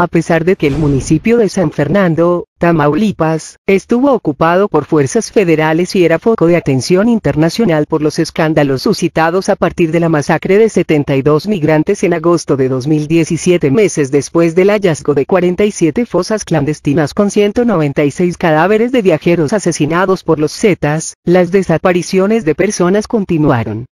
A pesar de que el municipio de San Fernando, Tamaulipas, estuvo ocupado por fuerzas federales y era foco de atención internacional por los escándalos suscitados a partir de la masacre de 72 migrantes en agosto de 2017 meses después del hallazgo de 47 fosas clandestinas con 196 cadáveres de viajeros asesinados por los Zetas, las desapariciones de personas continuaron.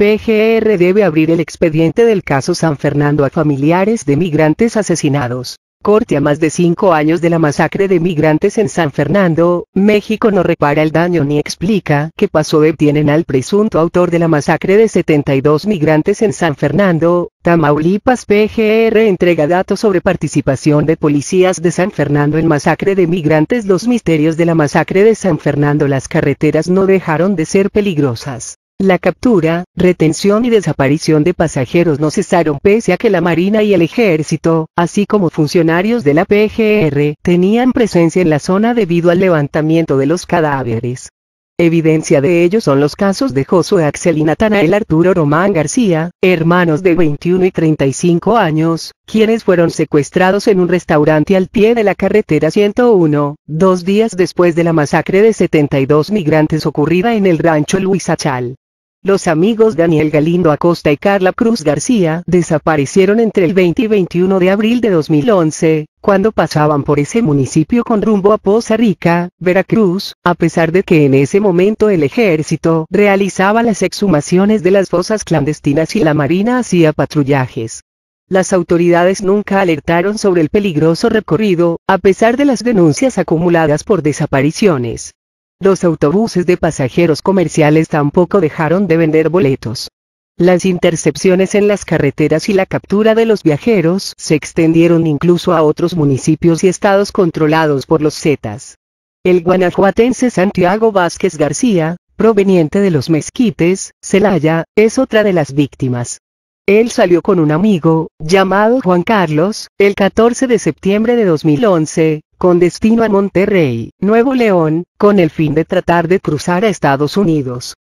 PGR debe abrir el expediente del caso San Fernando a familiares de migrantes asesinados. Corte a más de cinco años de la masacre de migrantes en San Fernando, México no repara el daño ni explica qué pasó. Detienen al presunto autor de la masacre de 72 migrantes en San Fernando, Tamaulipas PGR entrega datos sobre participación de policías de San Fernando en masacre de migrantes. Los misterios de la masacre de San Fernando. Las carreteras no dejaron de ser peligrosas. La captura, retención y desaparición de pasajeros no cesaron pese a que la Marina y el Ejército, así como funcionarios de la PGR, tenían presencia en la zona debido al levantamiento de los cadáveres. Evidencia de ello son los casos de Josué Axel y Natanael Arturo Román García, hermanos de 21 y 35 años, quienes fueron secuestrados en un restaurante al pie de la carretera 101, dos días después de la masacre de 72 migrantes ocurrida en el rancho Luis Achal. Los amigos Daniel Galindo Acosta y Carla Cruz García desaparecieron entre el 20 y 21 de abril de 2011, cuando pasaban por ese municipio con rumbo a Poza Rica, Veracruz, a pesar de que en ese momento el ejército realizaba las exhumaciones de las fosas clandestinas y la marina hacía patrullajes. Las autoridades nunca alertaron sobre el peligroso recorrido, a pesar de las denuncias acumuladas por desapariciones. Los autobuses de pasajeros comerciales tampoco dejaron de vender boletos. Las intercepciones en las carreteras y la captura de los viajeros se extendieron incluso a otros municipios y estados controlados por los Zetas. El guanajuatense Santiago Vázquez García, proveniente de los mezquites, Celaya, es otra de las víctimas. Él salió con un amigo, llamado Juan Carlos, el 14 de septiembre de 2011, con destino a Monterrey, Nuevo León, con el fin de tratar de cruzar a Estados Unidos.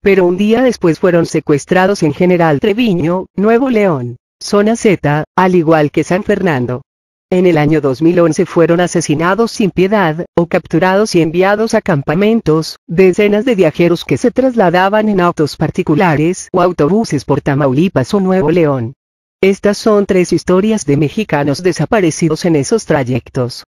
Pero un día después fueron secuestrados en General Treviño, Nuevo León, zona Z, al igual que San Fernando. En el año 2011 fueron asesinados sin piedad, o capturados y enviados a campamentos, decenas de viajeros que se trasladaban en autos particulares o autobuses por Tamaulipas o Nuevo León. Estas son tres historias de mexicanos desaparecidos en esos trayectos.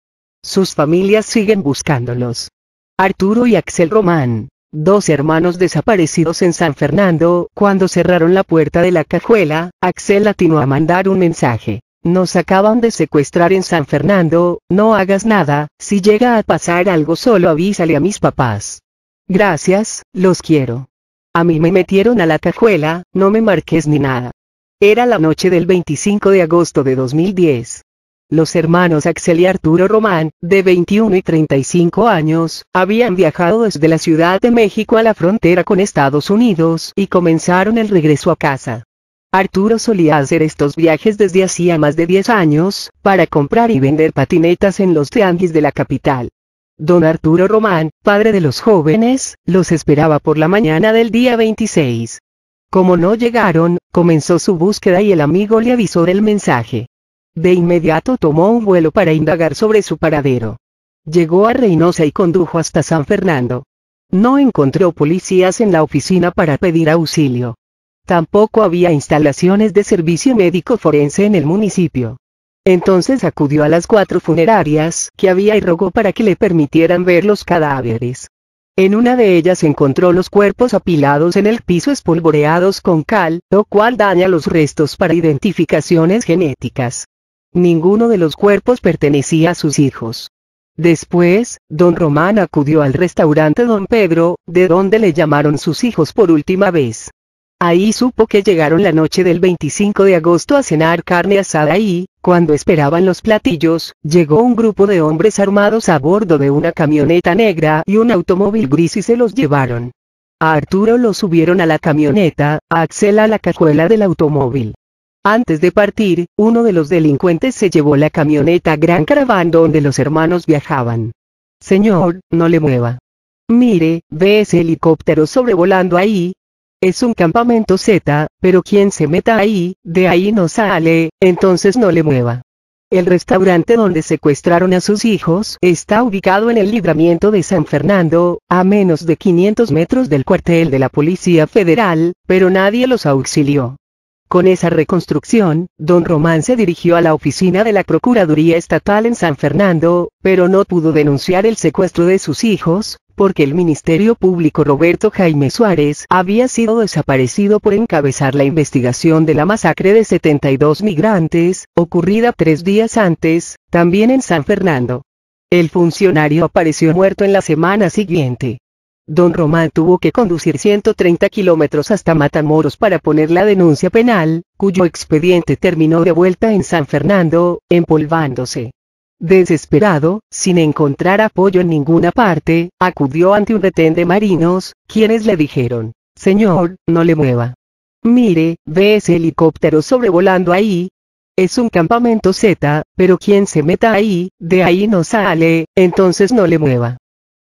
Sus familias siguen buscándolos. Arturo y Axel Román, dos hermanos desaparecidos en San Fernando, cuando cerraron la puerta de la cajuela, Axel atinó a mandar un mensaje. Nos acaban de secuestrar en San Fernando, no hagas nada, si llega a pasar algo solo avísale a mis papás. Gracias, los quiero. A mí me metieron a la cajuela, no me marques ni nada. Era la noche del 25 de agosto de 2010. Los hermanos Axel y Arturo Román, de 21 y 35 años, habían viajado desde la Ciudad de México a la frontera con Estados Unidos y comenzaron el regreso a casa. Arturo solía hacer estos viajes desde hacía más de 10 años, para comprar y vender patinetas en los tianguis de la capital. Don Arturo Román, padre de los jóvenes, los esperaba por la mañana del día 26. Como no llegaron, comenzó su búsqueda y el amigo le avisó del mensaje. De inmediato tomó un vuelo para indagar sobre su paradero. Llegó a Reynosa y condujo hasta San Fernando. No encontró policías en la oficina para pedir auxilio. Tampoco había instalaciones de servicio médico forense en el municipio. Entonces acudió a las cuatro funerarias que había y rogó para que le permitieran ver los cadáveres. En una de ellas encontró los cuerpos apilados en el piso espolvoreados con cal, lo cual daña los restos para identificaciones genéticas. Ninguno de los cuerpos pertenecía a sus hijos. Después, don Román acudió al restaurante Don Pedro, de donde le llamaron sus hijos por última vez. Ahí supo que llegaron la noche del 25 de agosto a cenar carne asada y, cuando esperaban los platillos, llegó un grupo de hombres armados a bordo de una camioneta negra y un automóvil gris y se los llevaron. A Arturo lo subieron a la camioneta, a Axel a la cajuela del automóvil. Antes de partir, uno de los delincuentes se llevó la camioneta Gran Caraván donde los hermanos viajaban. Señor, no le mueva. Mire, ve ese helicóptero sobrevolando ahí. Es un campamento Z, pero quien se meta ahí, de ahí no sale, entonces no le mueva. El restaurante donde secuestraron a sus hijos está ubicado en el libramiento de San Fernando, a menos de 500 metros del cuartel de la Policía Federal, pero nadie los auxilió. Con esa reconstrucción, don Román se dirigió a la oficina de la Procuraduría Estatal en San Fernando, pero no pudo denunciar el secuestro de sus hijos, porque el Ministerio Público Roberto Jaime Suárez había sido desaparecido por encabezar la investigación de la masacre de 72 migrantes, ocurrida tres días antes, también en San Fernando. El funcionario apareció muerto en la semana siguiente. Don Román tuvo que conducir 130 kilómetros hasta Matamoros para poner la denuncia penal, cuyo expediente terminó de vuelta en San Fernando, empolvándose. Desesperado, sin encontrar apoyo en ninguna parte, acudió ante un retén de marinos, quienes le dijeron, Señor, no le mueva. Mire, ve ese helicóptero sobrevolando ahí. Es un campamento Z, pero quien se meta ahí, de ahí no sale, entonces no le mueva.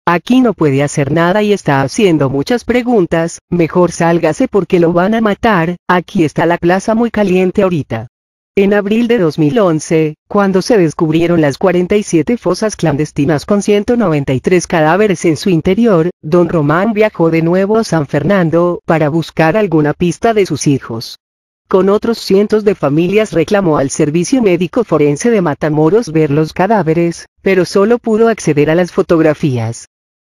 Aquí no puede hacer nada y está haciendo muchas preguntas, mejor sálgase porque lo van a matar, aquí está la plaza muy caliente ahorita. En abril de 2011, cuando se descubrieron las 47 fosas clandestinas con 193 cadáveres en su interior, don Román viajó de nuevo a San Fernando para buscar alguna pista de sus hijos. Con otros cientos de familias reclamó al Servicio Médico Forense de Matamoros ver los cadáveres, pero solo pudo acceder a las fotografías.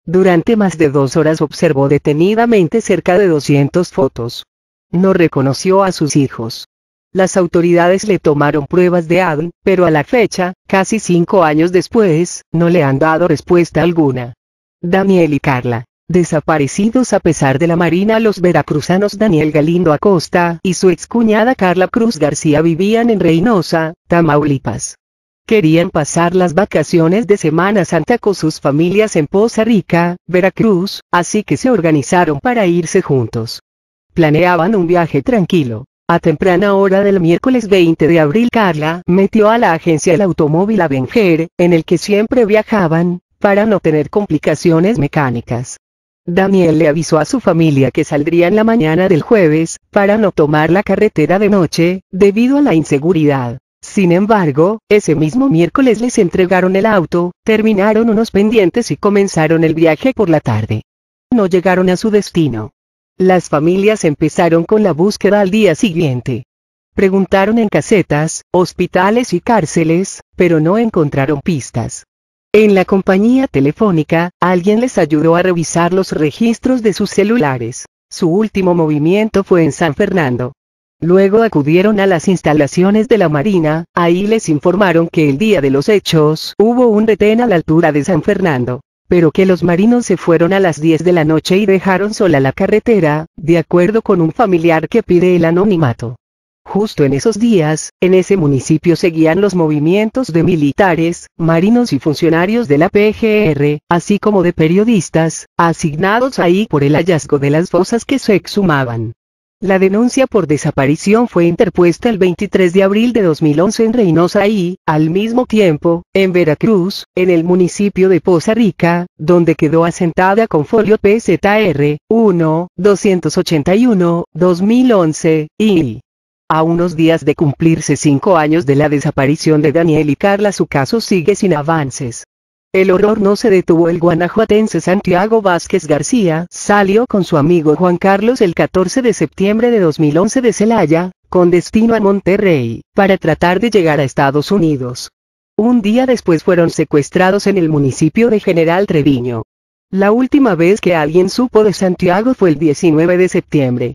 Durante más de dos horas observó detenidamente cerca de 200 fotos. No reconoció a sus hijos. Las autoridades le tomaron pruebas de ADN, pero a la fecha, casi cinco años después, no le han dado respuesta alguna. Daniel y Carla. Desaparecidos a pesar de la Marina, los veracruzanos Daniel Galindo Acosta y su excuñada Carla Cruz García vivían en Reynosa, Tamaulipas. Querían pasar las vacaciones de Semana Santa con sus familias en Poza Rica, Veracruz, así que se organizaron para irse juntos. Planeaban un viaje tranquilo. A temprana hora del miércoles 20 de abril Carla metió a la agencia el automóvil Avenger, en el que siempre viajaban, para no tener complicaciones mecánicas. Daniel le avisó a su familia que saldrían la mañana del jueves, para no tomar la carretera de noche, debido a la inseguridad. Sin embargo, ese mismo miércoles les entregaron el auto, terminaron unos pendientes y comenzaron el viaje por la tarde. No llegaron a su destino. Las familias empezaron con la búsqueda al día siguiente. Preguntaron en casetas, hospitales y cárceles, pero no encontraron pistas. En la compañía telefónica, alguien les ayudó a revisar los registros de sus celulares. Su último movimiento fue en San Fernando. Luego acudieron a las instalaciones de la Marina, ahí les informaron que el día de los hechos hubo un retén a la altura de San Fernando, pero que los marinos se fueron a las 10 de la noche y dejaron sola la carretera, de acuerdo con un familiar que pide el anonimato. Justo en esos días, en ese municipio seguían los movimientos de militares, marinos y funcionarios de la PGR, así como de periodistas, asignados ahí por el hallazgo de las fosas que se exhumaban. La denuncia por desaparición fue interpuesta el 23 de abril de 2011 en Reynosa y, al mismo tiempo, en Veracruz, en el municipio de Poza Rica, donde quedó asentada con folio PZR 1 281 2011 y a unos días de cumplirse cinco años de la desaparición de Daniel y Carla su caso sigue sin avances. El horror no se detuvo. El guanajuatense Santiago Vázquez García salió con su amigo Juan Carlos el 14 de septiembre de 2011 de Celaya, con destino a Monterrey, para tratar de llegar a Estados Unidos. Un día después fueron secuestrados en el municipio de General Treviño. La última vez que alguien supo de Santiago fue el 19 de septiembre,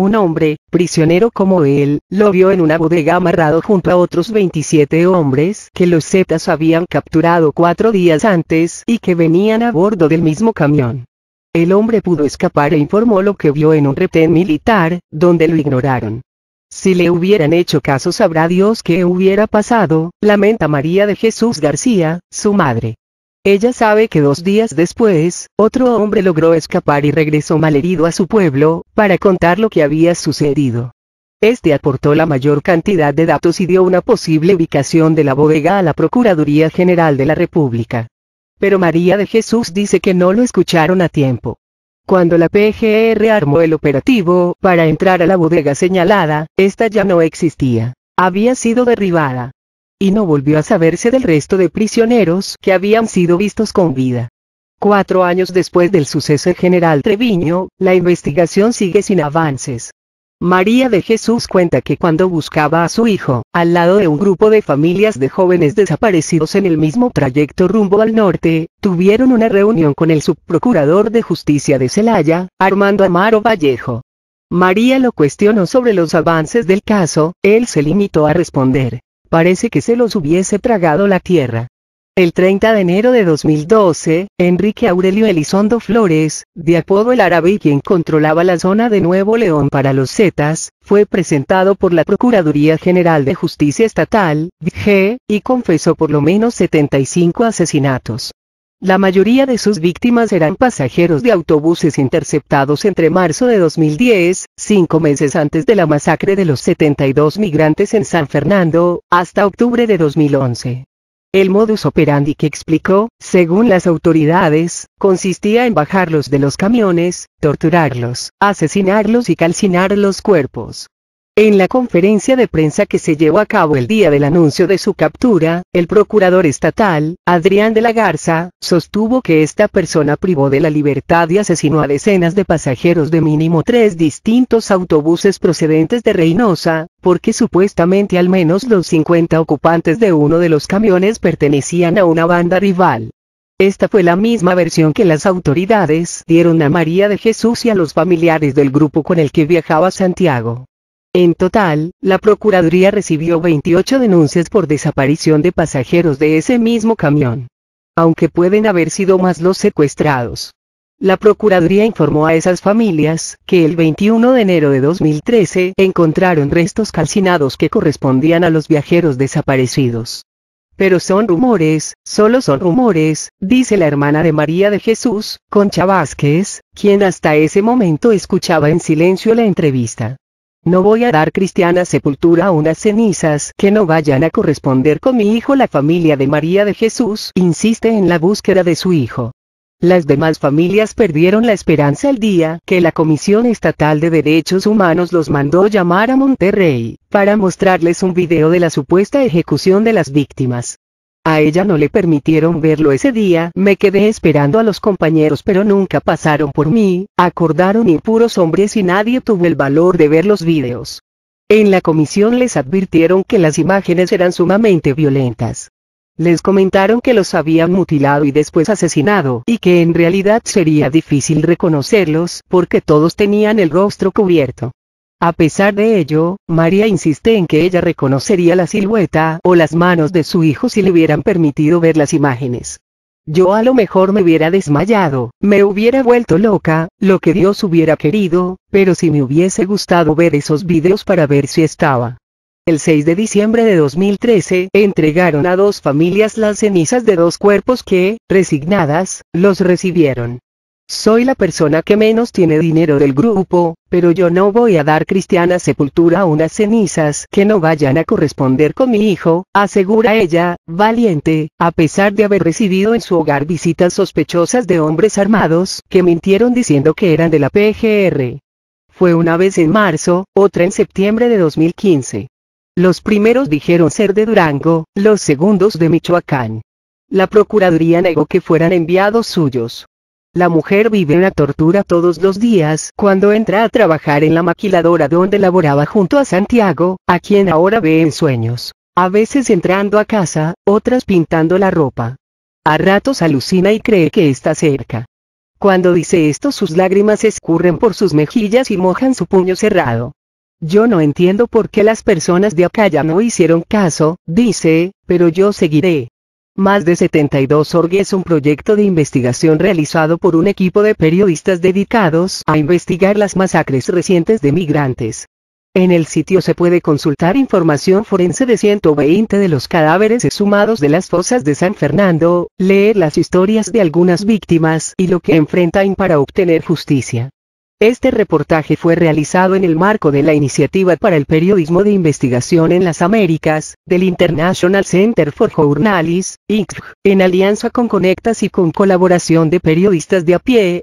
un hombre, prisionero como él, lo vio en una bodega amarrado junto a otros 27 hombres que los Zetas habían capturado cuatro días antes y que venían a bordo del mismo camión. El hombre pudo escapar e informó lo que vio en un retén militar, donde lo ignoraron. Si le hubieran hecho caso sabrá Dios qué hubiera pasado, lamenta María de Jesús García, su madre. Ella sabe que dos días después, otro hombre logró escapar y regresó malherido a su pueblo, para contar lo que había sucedido. Este aportó la mayor cantidad de datos y dio una posible ubicación de la bodega a la Procuraduría General de la República. Pero María de Jesús dice que no lo escucharon a tiempo. Cuando la PGR armó el operativo para entrar a la bodega señalada, esta ya no existía. Había sido derribada y no volvió a saberse del resto de prisioneros que habían sido vistos con vida. Cuatro años después del suceso en General Treviño, la investigación sigue sin avances. María de Jesús cuenta que cuando buscaba a su hijo, al lado de un grupo de familias de jóvenes desaparecidos en el mismo trayecto rumbo al norte, tuvieron una reunión con el subprocurador de justicia de Celaya, Armando Amaro Vallejo. María lo cuestionó sobre los avances del caso, él se limitó a responder, Parece que se los hubiese tragado la tierra. El 30 de enero de 2012, Enrique Aurelio Elizondo Flores, de apodo el árabe y quien controlaba la zona de Nuevo León para los Zetas, fue presentado por la Procuraduría General de Justicia Estatal, G, y confesó por lo menos 75 asesinatos. La mayoría de sus víctimas eran pasajeros de autobuses interceptados entre marzo de 2010, cinco meses antes de la masacre de los 72 migrantes en San Fernando, hasta octubre de 2011. El modus operandi que explicó, según las autoridades, consistía en bajarlos de los camiones, torturarlos, asesinarlos y calcinar los cuerpos. En la conferencia de prensa que se llevó a cabo el día del anuncio de su captura, el procurador estatal, Adrián de la Garza, sostuvo que esta persona privó de la libertad y asesinó a decenas de pasajeros de mínimo tres distintos autobuses procedentes de Reynosa, porque supuestamente al menos los 50 ocupantes de uno de los camiones pertenecían a una banda rival. Esta fue la misma versión que las autoridades dieron a María de Jesús y a los familiares del grupo con el que viajaba Santiago. En total, la Procuraduría recibió 28 denuncias por desaparición de pasajeros de ese mismo camión. Aunque pueden haber sido más los secuestrados. La Procuraduría informó a esas familias que el 21 de enero de 2013 encontraron restos calcinados que correspondían a los viajeros desaparecidos. Pero son rumores, solo son rumores, dice la hermana de María de Jesús, Concha Vázquez, quien hasta ese momento escuchaba en silencio la entrevista. No voy a dar cristiana sepultura a unas cenizas que no vayan a corresponder con mi hijo. La familia de María de Jesús insiste en la búsqueda de su hijo. Las demás familias perdieron la esperanza el día que la Comisión Estatal de Derechos Humanos los mandó llamar a Monterrey, para mostrarles un video de la supuesta ejecución de las víctimas. A ella no le permitieron verlo ese día, me quedé esperando a los compañeros pero nunca pasaron por mí, acordaron impuros hombres y nadie tuvo el valor de ver los vídeos. En la comisión les advirtieron que las imágenes eran sumamente violentas. Les comentaron que los habían mutilado y después asesinado, y que en realidad sería difícil reconocerlos, porque todos tenían el rostro cubierto. A pesar de ello, María insiste en que ella reconocería la silueta o las manos de su hijo si le hubieran permitido ver las imágenes. Yo a lo mejor me hubiera desmayado, me hubiera vuelto loca, lo que Dios hubiera querido, pero si me hubiese gustado ver esos vídeos para ver si estaba. El 6 de diciembre de 2013, entregaron a dos familias las cenizas de dos cuerpos que, resignadas, los recibieron. Soy la persona que menos tiene dinero del grupo, pero yo no voy a dar cristiana sepultura a unas cenizas que no vayan a corresponder con mi hijo, asegura ella, valiente, a pesar de haber recibido en su hogar visitas sospechosas de hombres armados, que mintieron diciendo que eran de la PGR. Fue una vez en marzo, otra en septiembre de 2015. Los primeros dijeron ser de Durango, los segundos de Michoacán. La Procuraduría negó que fueran enviados suyos. La mujer vive una tortura todos los días cuando entra a trabajar en la maquiladora donde laboraba junto a Santiago, a quien ahora ve en sueños, a veces entrando a casa, otras pintando la ropa. A ratos alucina y cree que está cerca. Cuando dice esto sus lágrimas escurren por sus mejillas y mojan su puño cerrado. Yo no entiendo por qué las personas de acá ya no hicieron caso, dice, pero yo seguiré. Más de 72 orgues es un proyecto de investigación realizado por un equipo de periodistas dedicados a investigar las masacres recientes de migrantes. En el sitio se puede consultar información forense de 120 de los cadáveres exhumados de las fosas de San Fernando, leer las historias de algunas víctimas y lo que enfrentan para obtener justicia. Este reportaje fue realizado en el marco de la Iniciativa para el Periodismo de Investigación en las Américas, del International Center for Journalism, inc en alianza con Conectas y con colaboración de periodistas de a pie,